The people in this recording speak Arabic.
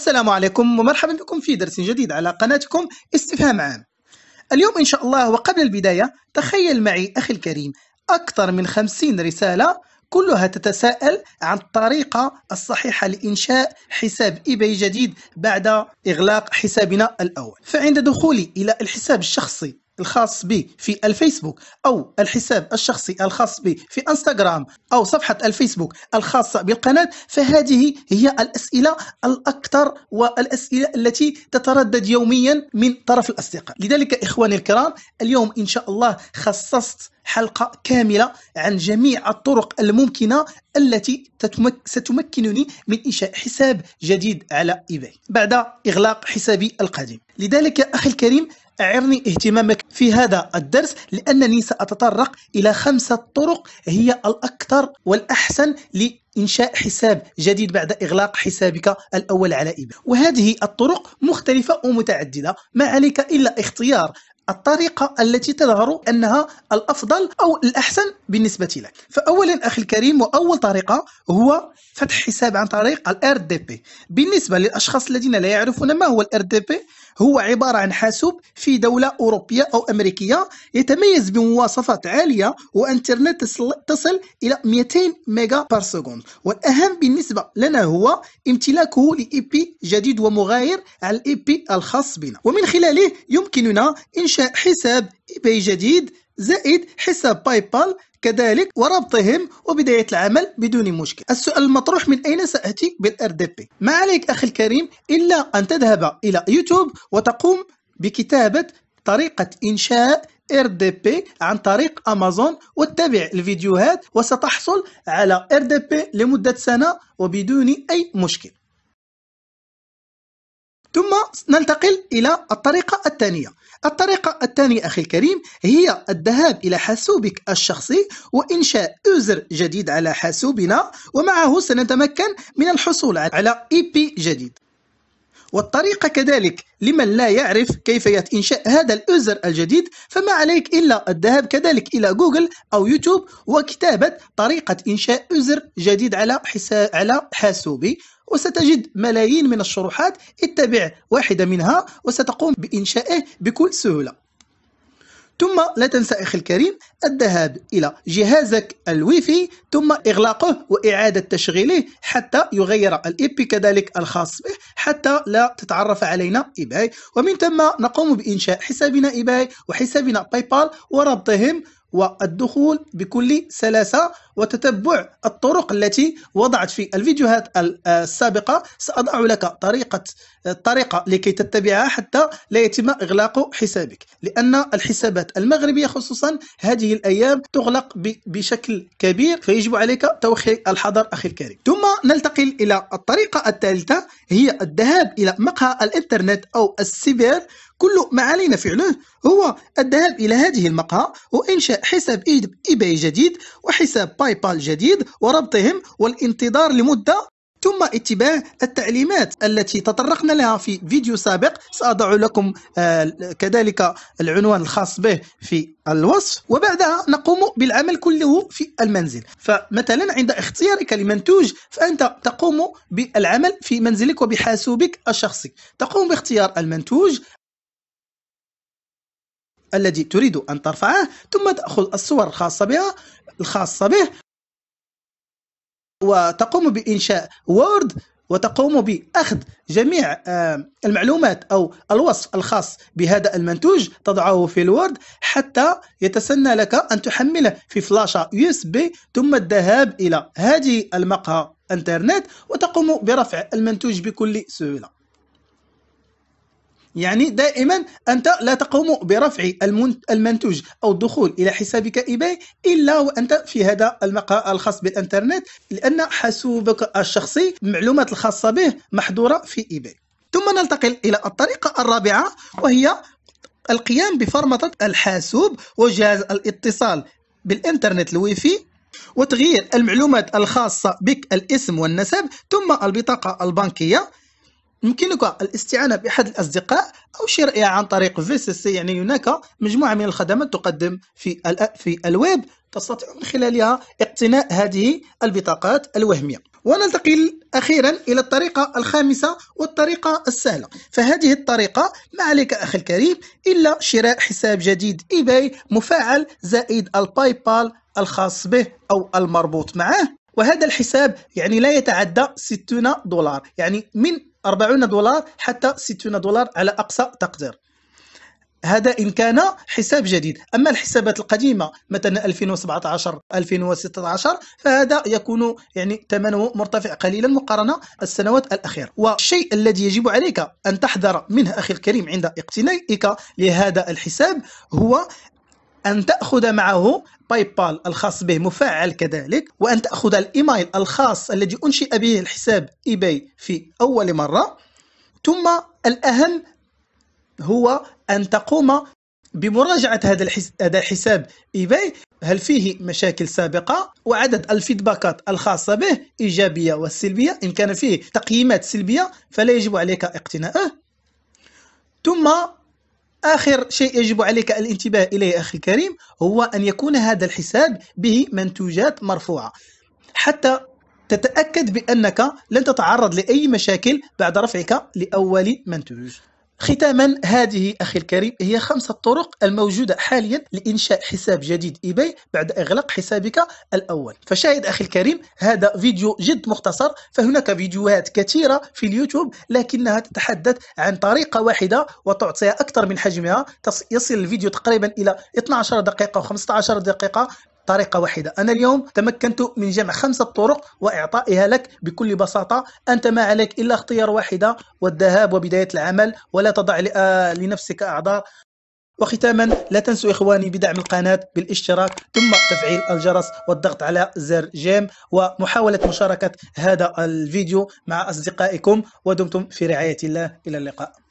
السلام عليكم ومرحبا بكم في درس جديد على قناتكم استفهام عام اليوم إن شاء الله وقبل البداية تخيل معي أخي الكريم أكثر من خمسين رسالة كلها تتساءل عن الطريقة الصحيحة لإنشاء حساب إيباي جديد بعد إغلاق حسابنا الأول فعند دخولي إلى الحساب الشخصي الخاص بي في الفيسبوك أو الحساب الشخصي الخاص بي في انستغرام أو صفحة الفيسبوك الخاصة بالقناة فهذه هي الأسئلة الأكثر والأسئلة التي تتردد يوميا من طرف الأصدقاء لذلك إخواني الكرام اليوم إن شاء الله خصصت حلقة كاملة عن جميع الطرق الممكنة التي ستمكنني من إنشاء حساب جديد على إيباي بعد إغلاق حسابي القديم لذلك أخي الكريم أعرني اهتمامك في هذا الدرس لأنني سأتطرق إلى خمسة طرق هي الأكثر والأحسن ل إنشاء حساب جديد بعد إغلاق حسابك الأول على إيباي وهذه الطرق مختلفة ومتعددة ما عليك إلا اختيار الطريقة التي تظهر أنها الأفضل أو الأحسن بالنسبة لك فأولا أخي الكريم وأول طريقة هو فتح حساب عن طريق الـ دي بي بالنسبة للأشخاص الذين لا يعرفون ما هو الـ دي بي هو عبارة عن حاسوب في دولة أوروبية أو أمريكية يتميز بمواصفات عالية وإنترنت تصل إلى 200 ميجا بار سكوند والأهم بالنسبة لنا هو امتلاكه لإيبي جديد ومغاير على الإيبي الخاص بنا ومن خلاله يمكننا إنشاء حساب إيباي جديد زائد حساب باي بال كذلك وربطهم وبداية العمل بدون مشكل السؤال المطروح من أين سأتي بالار دي بي ما عليك أخي الكريم إلا أن تذهب إلى يوتيوب وتقوم بكتابة طريقة إنشاء RDP عن طريق أمازون واتبع الفيديوهات وستحصل على RDP لمدة سنة وبدون أي مشكل ثم ننتقل إلى الطريقة الثانية الطريقة الثانية أخي الكريم هي الذهاب إلى حاسوبك الشخصي وإنشاء أوزر جديد على حاسوبنا ومعه سنتمكن من الحصول على إي بي جديد والطريقة كذلك لمن لا يعرف كيفية إنشاء هذا الأزر الجديد فما عليك إلا الذهاب كذلك إلى جوجل أو يوتيوب وكتابة طريقة إنشاء أزر جديد على حساب على حاسوبي وستجد ملايين من الشروحات اتبع واحدة منها وستقوم بإنشائه بكل سهولة ثم لا تنسى أخي الكريم الذهاب إلى جهازك الويفي ثم إغلاقه وإعادة تشغيله حتى يغير الإيبي كذلك الخاص به حتى لا تتعرف علينا إيباي ومن ثم نقوم بإنشاء حسابنا إيباي وحسابنا باي بال وربطهم والدخول بكل سلاسة وتتبع الطرق التي وضعت في الفيديوهات آه، السابقة سأضع لك طريقة الطريقة لكي تتبعها حتى لا يتم إغلاق حسابك لأن الحسابات المغربية خصوصا هذه الأيام تغلق بشكل كبير فيجب عليك توخي الحذر أخي الكريم ثم ننتقل إلى الطريقة الثالثة هي الذهاب إلى مقهى الإنترنت أو السيبر كل ما علينا فعله هو الذهاب إلى هذه المقهى وإنشاء حساب إيباي جديد وحساب باي بال جديد وربطهم والانتظار لمدة ثم اتباع التعليمات التي تطرقنا لها في فيديو سابق سأضع لكم آه، كذلك العنوان الخاص به في الوصف وبعدها نقوم بالعمل كله في المنزل فمثلا عند اختيارك لمنتوج فأنت تقوم بالعمل في منزلك وبحاسوبك الشخصي تقوم باختيار المنتوج الذي تريد أن ترفعه ثم تأخذ الصور الخاصة بها الخاصة به وتقوم بإنشاء وورد وتقوم بأخذ جميع آه، المعلومات أو الوصف الخاص بهذا المنتوج تضعه في الوورد حتى يتسنى لك أن تحمله في فلاشة USB ثم الذهاب إلى هذه المقهى انترنت وتقوم برفع المنتوج بكل سهولة يعني دائما أنت لا تقوم برفع المنتوج أو الدخول إلى حسابك إيباي إلا وأنت في هذا المقهى الخاص بالإنترنت لأن حاسوبك الشخصي المعلومات الخاصة به محظورة في إيباي ثم ننتقل إلى الطريقة الرابعة وهي القيام بفرمطة الحاسوب وجهاز الاتصال بالإنترنت الويفي وتغيير المعلومات الخاصة بك الاسم والنسب ثم البطاقة البنكية يمكنك الاستعانة بأحد الأصدقاء أو شرائها عن طريق VCC يعني هناك مجموعة من الخدمات تقدم في في الويب تستطيع من خلالها اقتناء هذه البطاقات الوهمية وننتقل أخيرا إلى الطريقة الخامسة والطريقة السهلة فهذه الطريقة ما عليك أخي الكريم إلا شراء حساب جديد إيباي مفعل زائد الباي بال الخاص به أو المربوط معه وهذا الحساب يعني لا يتعدى 60 دولار يعني من 40 دولار حتى 60 دولار على أقصى تقدير هذا إن كان حساب جديد أما الحسابات القديمة مثلا 2017 2016 فهذا يكون يعني ثمنه مرتفع قليلا مقارنة السنوات الأخيرة والشيء الذي يجب عليك أن تحذر منه أخي الكريم عند اقتنائك لهذا الحساب هو أن تأخذ معه باي بال الخاص به مفعل كذلك وأن تأخذ الإيميل الخاص الذي أنشئ به الحساب إيباي في أول مرة ثم الأهم هو أن تقوم بمراجعة هذا الحساب إيباي هل فيه مشاكل سابقة وعدد الفيدباكات الخاصة به إيجابية والسلبية إن كان فيه تقييمات سلبية فلا يجب عليك اقتناءه ثم آخر شيء يجب عليك الانتباه إليه أخي الكريم هو أن يكون هذا الحساب به منتوجات مرفوعة حتى تتأكد بأنك لن تتعرض لأي مشاكل بعد رفعك لأول منتوج ختاما هذه أخي الكريم هي خمسة طرق الموجودة حاليا لإنشاء حساب جديد إيباي بعد إغلاق حسابك الأول فشاهد أخي الكريم هذا فيديو جد مختصر فهناك فيديوهات كثيرة في اليوتيوب لكنها تتحدث عن طريقة واحدة وتعطيها أكثر من حجمها يصل الفيديو تقريبا إلى 12 دقيقة و15 دقيقة طريقة واحدة أنا اليوم تمكنت من جمع خمسة طرق وإعطائها لك بكل بساطة أنت ما عليك إلا اختيار واحدة والذهاب وبداية العمل ولا تضع لنفسك أعذار وختاما لا تنسوا إخواني بدعم القناة بالاشتراك ثم تفعيل الجرس والضغط على زر جيم ومحاولة مشاركة هذا الفيديو مع أصدقائكم ودمتم في رعاية الله إلى اللقاء